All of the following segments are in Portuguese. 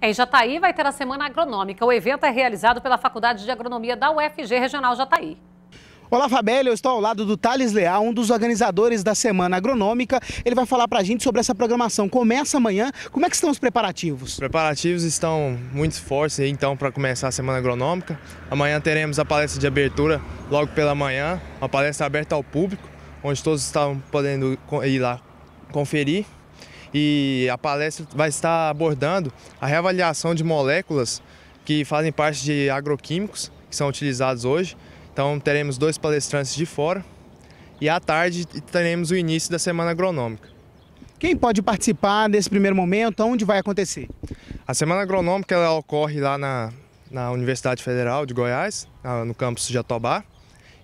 Em Jataí vai ter a Semana Agronômica. O evento é realizado pela Faculdade de Agronomia da UFG Regional Jataí. Olá, Fabélia, eu estou ao lado do Thales Leal, um dos organizadores da Semana Agronômica. Ele vai falar para a gente sobre essa programação. Começa amanhã, como é que estão os preparativos? Os preparativos estão muito fortes então, para começar a Semana Agronômica. Amanhã teremos a palestra de abertura, logo pela manhã, uma palestra aberta ao público, onde todos estão podendo ir lá conferir e a palestra vai estar abordando a reavaliação de moléculas que fazem parte de agroquímicos que são utilizados hoje. Então teremos dois palestrantes de fora e à tarde teremos o início da semana agronômica. Quem pode participar desse primeiro momento? Onde vai acontecer? A semana agronômica ela ocorre lá na, na Universidade Federal de Goiás, no campus de Jatobá,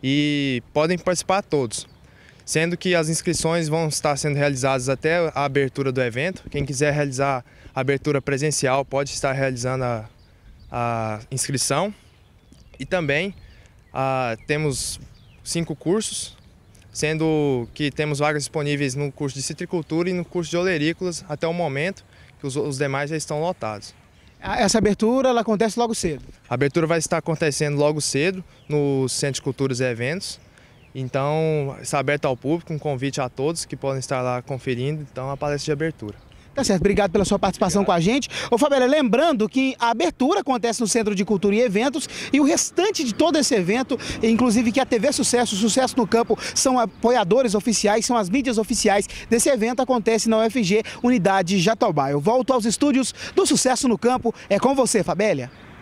e podem participar todos sendo que as inscrições vão estar sendo realizadas até a abertura do evento. Quem quiser realizar a abertura presencial pode estar realizando a, a inscrição. E também a, ah, temos cinco cursos, sendo que temos vagas disponíveis no curso de citricultura e no curso de olerícolas até o momento, que os, os demais já estão lotados. Essa abertura ela acontece logo cedo? A abertura vai estar acontecendo logo cedo no Centro de Culturas e Eventos. Então, está aberto ao público, um convite a todos que podem estar lá conferindo, então a palestra de abertura. Tá certo, obrigado pela sua participação obrigado. com a gente. Ô Fabela, lembrando que a abertura acontece no Centro de Cultura e Eventos e o restante de todo esse evento, inclusive que a TV Sucesso, Sucesso no Campo, são apoiadores oficiais, são as mídias oficiais desse evento, acontece na UFG, Unidade Jatobá. Eu volto aos estúdios do Sucesso no Campo. É com você, Fabélia.